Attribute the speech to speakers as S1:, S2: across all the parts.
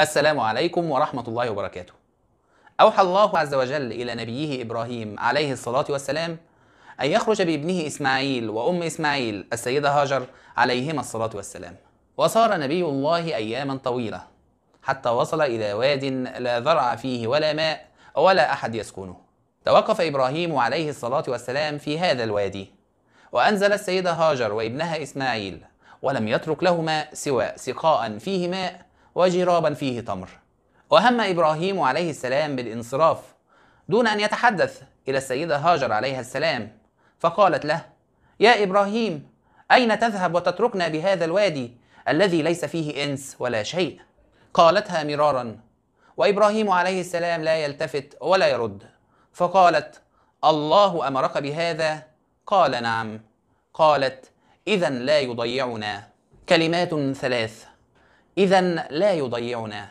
S1: السلام عليكم ورحمة الله وبركاته. أوحى الله عز وجل إلى نبيه إبراهيم عليه الصلاة والسلام أن يخرج بابنه إسماعيل وأم إسماعيل السيدة هاجر عليهما الصلاة والسلام. وصار نبي الله أياما طويلة حتى وصل إلى واد لا ذرع فيه ولا ماء ولا أحد يسكنه. توقف إبراهيم عليه الصلاة والسلام في هذا الوادي وأنزل السيدة هاجر وابنها إسماعيل ولم يترك لهما سوى سقاء فيه ماء وجرابا فيه تمر وهم إبراهيم عليه السلام بالانصراف دون أن يتحدث إلى السيدة هاجر عليها السلام فقالت له يا إبراهيم أين تذهب وتتركنا بهذا الوادي الذي ليس فيه إنس ولا شيء قالتها مرارا وإبراهيم عليه السلام لا يلتفت ولا يرد فقالت الله أمرك بهذا قال نعم قالت إذا لا يضيعنا كلمات ثلاث إذا لا يضيعنا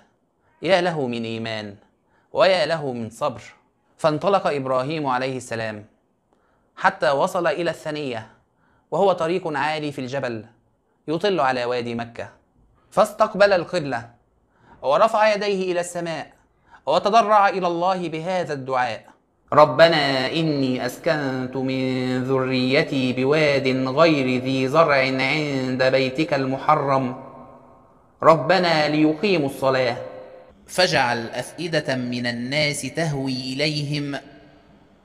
S1: يا له من إيمان ويا له من صبر فانطلق إبراهيم عليه السلام حتى وصل إلى الثنية وهو طريق عالي في الجبل يطل على وادي مكة فاستقبل القبلة ورفع يديه إلى السماء وتضرع إلى الله بهذا الدعاء ربنا إني أسكنت من ذريتي بواد غير ذي زرع عند بيتك المحرم ربنا ليقيموا الصلاة فاجعل أفئدة من الناس تهوي إليهم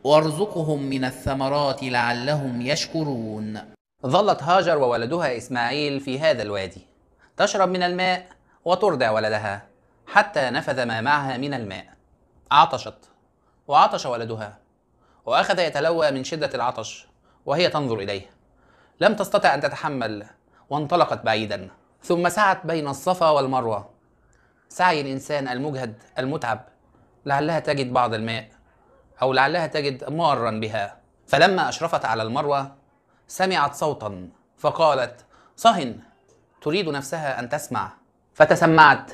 S1: وارزقهم من الثمرات لعلهم يشكرون ظلت هاجر وولدها إسماعيل في هذا الوادي تشرب من الماء وترضع ولدها حتى نفذ ما معها من الماء عطشت وعطش ولدها وأخذ يتلوى من شدة العطش وهي تنظر إليه لم تستطع أن تتحمل وانطلقت بعيدا ثم سعت بين الصفا والمروة سعي الإنسان المجهد المتعب لعلها تجد بعض الماء أو لعلها تجد مارا بها فلما أشرفت على المروة سمعت صوتا فقالت صهن تريد نفسها أن تسمع فتسمعت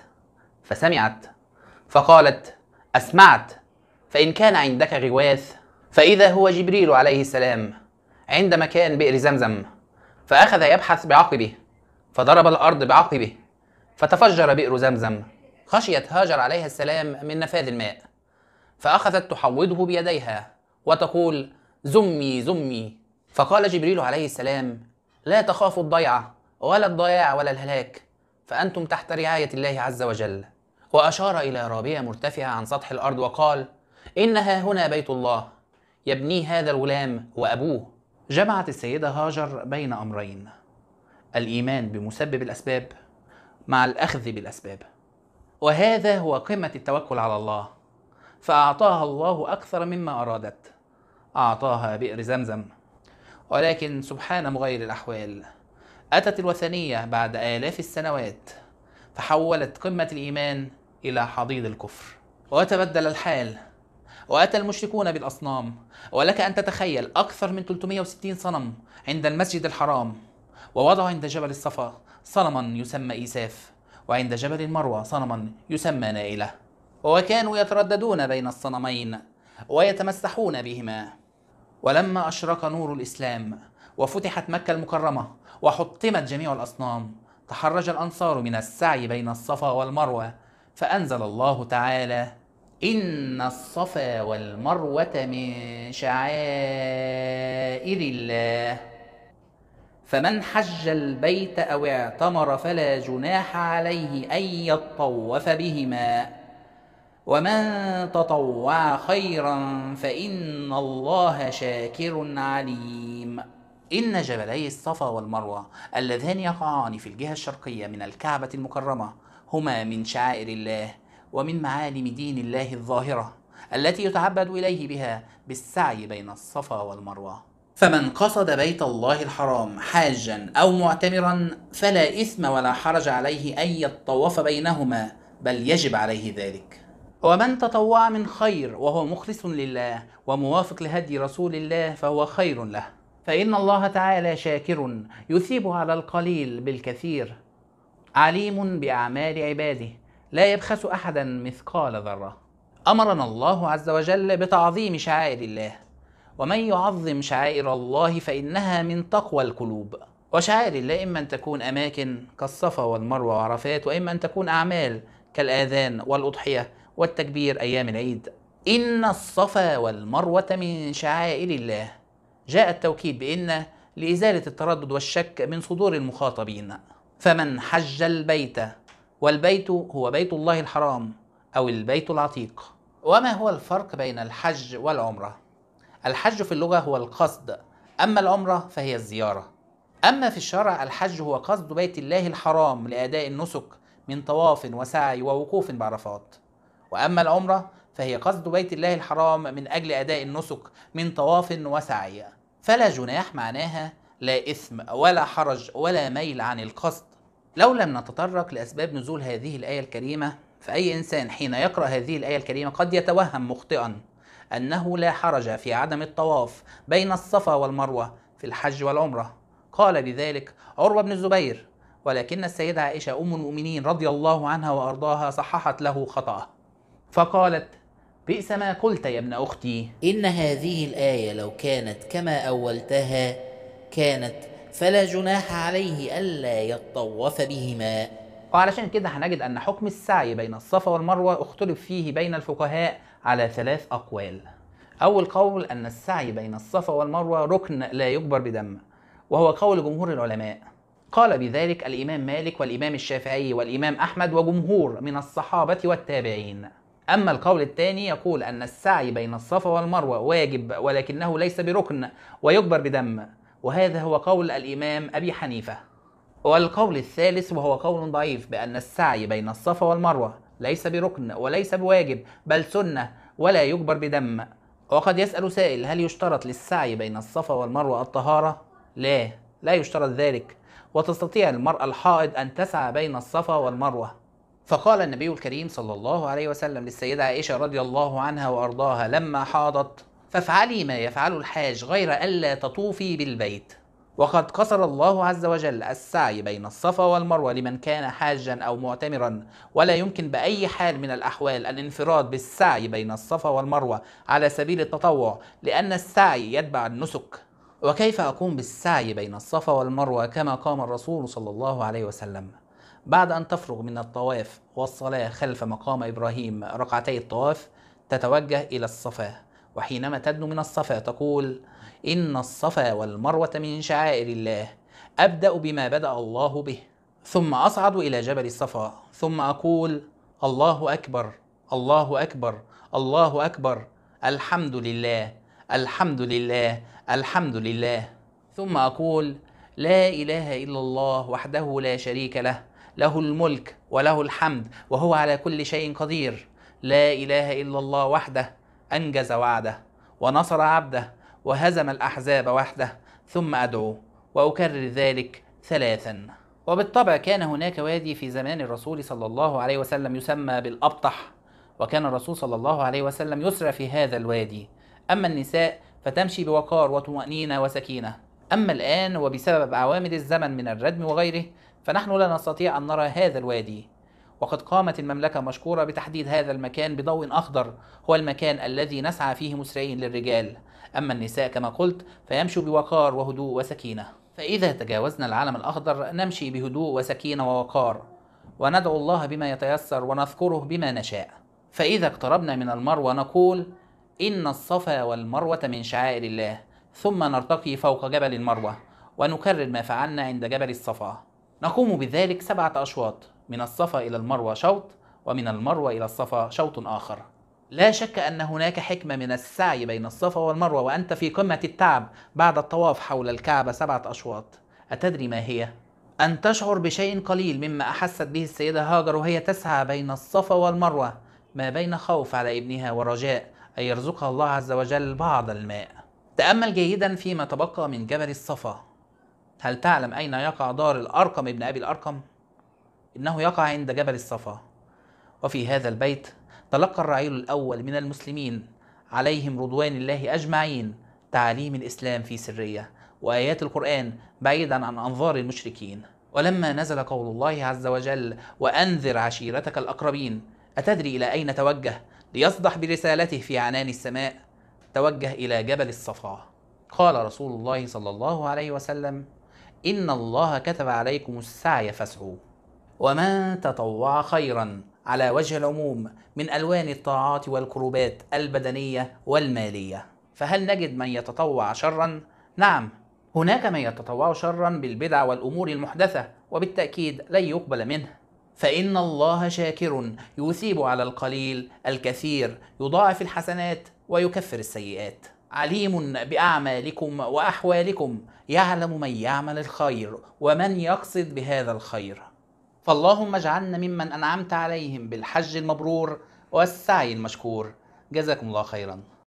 S1: فسمعت فقالت أسمعت فإن كان عندك غواث فإذا هو جبريل عليه السلام عند مكان بئر زمزم فأخذ يبحث بعقبه فضرب الأرض بعقبه فتفجر بئر زمزم خشيت هاجر عليها السلام من نفاذ الماء فأخذت تحوضه بيديها وتقول زمي زمي فقال جبريل عليه السلام لا تخافوا الضيعة ولا الضياع ولا الهلاك فأنتم تحت رعاية الله عز وجل وأشار إلى رابية مرتفعة عن سطح الأرض وقال إنها هنا بيت الله يبنيه هذا الغلام وأبوه جمعت السيدة هاجر بين أمرين الايمان بمسبب الاسباب مع الاخذ بالاسباب وهذا هو قمه التوكل على الله فاعطاها الله اكثر مما ارادت اعطاها بئر زمزم ولكن سبحان مغير الاحوال اتت الوثنيه بعد الاف السنوات فحولت قمه الايمان الى حضيض الكفر وتبدل الحال وأتى المشركون بالأصنام ولك أن تتخيل أكثر من 360 صنم عند المسجد الحرام ووضع عند جبل الصفا صنما يسمى إيساف وعند جبل المروة صنما يسمى نائلة وكانوا يترددون بين الصنمين ويتمسحون بهما ولما أشرق نور الإسلام وفتحت مكة المكرمة وحطمت جميع الأصنام تحرج الأنصار من السعي بين الصفا والمروة فأنزل الله تعالى إن الصفا والمروة من شعائر الله فمن حج البيت أو اعتمر فلا جناح عليه أن يطوف بهما ومن تطوع خيرا فإن الله شاكر عليم إن جبلي الصفا والمروة اللذان يقعان في الجهة الشرقية من الكعبة المكرمة هما من شعائر الله ومن معالم دين الله الظاهرة التي يتعبد إليه بها بالسعي بين الصفا والمروة فمن قصد بيت الله الحرام حاجا أو معتمرا فلا إثم ولا حرج عليه أن يطوف بينهما بل يجب عليه ذلك ومن تطوع من خير وهو مخلص لله وموافق لهدي رسول الله فهو خير له فإن الله تعالى شاكر يثيب على القليل بالكثير عليم بأعمال عباده لا يبخس أحدا مثقال ذرة أمرنا الله عز وجل بتعظيم شعائر الله ومن يعظم شعائر الله فإنها من تقوى القلوب وشعائر الله إما أن تكون أماكن كالصفا والمروة وعرفات وإما أن تكون أعمال كالآذان والأضحية والتكبير أيام العيد إن الصفا والمروة من شعائر الله جاء التوكيد بإن لإزالة التردد والشك من صدور المخاطبين فمن حج البيت والبيت هو بيت الله الحرام أو البيت العتيق وما هو الفرق بين الحج والعمره الحج في اللغة هو القصد أما العمرة فهي الزيارة أما في الشرع الحج هو قصد بيت الله الحرام لأداء النسك من طواف وسعي ووقوف بعرفات وأما العمرة فهي قصد بيت الله الحرام من أجل أداء النسك من طواف وسعي فلا جناح معناها لا إثم ولا حرج ولا ميل عن القصد لو لم نتطرق لأسباب نزول هذه الآية الكريمة فأي إنسان حين يقرأ هذه الآية الكريمة قد يتوهم مخطئا أنه لا حرج في عدم الطواف بين الصفا والمروة في الحج والعمرة قال بذلك عروة بن الزبير ولكن السيدة عائشة أم المؤمنين رضي الله عنها وأرضاها صححت له خطأه فقالت بئس ما قلت يا ابن أختي إن هذه الآية لو كانت كما أولتها كانت فلا جناح عليه ألا يطوف بهما وعلشان كده هنجد أن حكم السعي بين الصفا والمروة اختلف فيه بين الفقهاء على ثلاث أقوال أول قول أن السعي بين الصفا والمروة ركن لا يجبر بدم وهو قول جمهور العلماء قال بذلك الإمام مالك والإمام الشافعي والإمام أحمد وجمهور من الصحابة والتابعين أما القول الثاني يقول أن السعي بين الصفا والمروة واجب ولكنه ليس بركن ويجبر بدم وهذا هو قول الإمام أبي حنيفة والقول الثالث وهو قول ضعيف بأن السعي بين الصفا والمروة ليس بركن وليس بواجب بل سنة ولا يجبر بدم وقد يسأل سائل هل يشترط للسعي بين الصفا والمروة الطهارة؟ لا لا يشترط ذلك وتستطيع المرأة الحائض أن تسعى بين الصفا والمروة فقال النبي الكريم صلى الله عليه وسلم للسيدة عائشة رضي الله عنها وأرضاها لما حاضت فافعلي ما يفعل الحاج غير ألا تطوفي بالبيت وقد قصر الله عز وجل السعي بين الصفا والمروة لمن كان حاجا أو معتمرا ولا يمكن بأي حال من الأحوال الانفراد بالسعي بين الصفا والمروة على سبيل التطوع لأن السعي يتبع النسك وكيف أقوم بالسعي بين الصفا والمروة كما قام الرسول صلى الله عليه وسلم بعد أن تفرغ من الطواف والصلاة خلف مقام إبراهيم ركعتي الطواف تتوجه إلى الصفا وحينما تدنو من الصفا تقول إن الصفا والمروة من شعائر الله أبدأ بما بدأ الله به ثم أصعد إلى جبل الصفا ثم أقول الله أكبر الله أكبر الله أكبر الحمد لله الحمد لله الحمد لله ثم أقول لا إله إلا الله وحده لا شريك له له الملك وله الحمد وهو على كل شيء قدير لا إله إلا الله وحده أنجز وعده ونصر عبده وهزم الأحزاب وحده ثم أدعو وأكرر ذلك ثلاثا وبالطبع كان هناك وادي في زمان الرسول صلى الله عليه وسلم يسمى بالأبطح وكان الرسول صلى الله عليه وسلم يسرع في هذا الوادي أما النساء فتمشي بوقار وطمأنينة وسكينة أما الآن وبسبب عوامل الزمن من الردم وغيره فنحن لا نستطيع أن نرى هذا الوادي وقد قامت المملكة مشكورة بتحديد هذا المكان بضوء أخضر هو المكان الذي نسعى فيه مسرعين للرجال أما النساء كما قلت فيمشوا بوقار وهدوء وسكينة فإذا تجاوزنا العالم الأخضر نمشي بهدوء وسكينة ووقار وندعو الله بما يتيسر ونذكره بما نشاء فإذا اقتربنا من المروة نقول إن الصفا والمروة من شعائر الله ثم نرتقي فوق جبل المروة ونكرر ما فعلنا عند جبل الصفا نقوم بذلك سبعة أشواط من الصفا إلى المروة شوط ومن المروة إلى الصفا شوط آخر لا شك أن هناك حكمة من السعي بين الصفا والمروة وأنت في قمة التعب بعد الطواف حول الكعبة سبعة أشواط أتدري ما هي؟ أن تشعر بشيء قليل مما أحست به السيدة هاجر وهي تسعى بين الصفا والمروة ما بين خوف على ابنها ورجاء أن يرزقها الله عز وجل بعض الماء تأمل جيدا فيما تبقى من جبل الصفا هل تعلم أين يقع دار الأرقم ابن أبي الأرقم؟ إنه يقع عند جبل الصفا وفي هذا البيت تلقى الرعيل الأول من المسلمين عليهم رضوان الله أجمعين تعاليم الإسلام في سرية وآيات القرآن بعيدا عن أنظار المشركين ولما نزل قول الله عز وجل وأنذر عشيرتك الأقربين أتدري إلى أين توجه ليصدح برسالته في عنان السماء توجه إلى جبل الصفا قال رسول الله صلى الله عليه وسلم إن الله كتب عليكم السعي فاسعوا وما تطوع خيرا على وجه العموم من الوان الطاعات والكروبات البدنيه والماليه فهل نجد من يتطوع شرا نعم هناك من يتطوع شرا بالبدع والامور المحدثه وبالتاكيد لن يقبل منه فان الله شاكر يثيب على القليل الكثير يضاعف الحسنات ويكفر السيئات عليم باعمالكم واحوالكم يعلم من يعمل الخير ومن يقصد بهذا الخير فاللهم اجعلنا ممن أنعمت عليهم بالحج المبرور والسعي المشكور جزاكم الله خيرا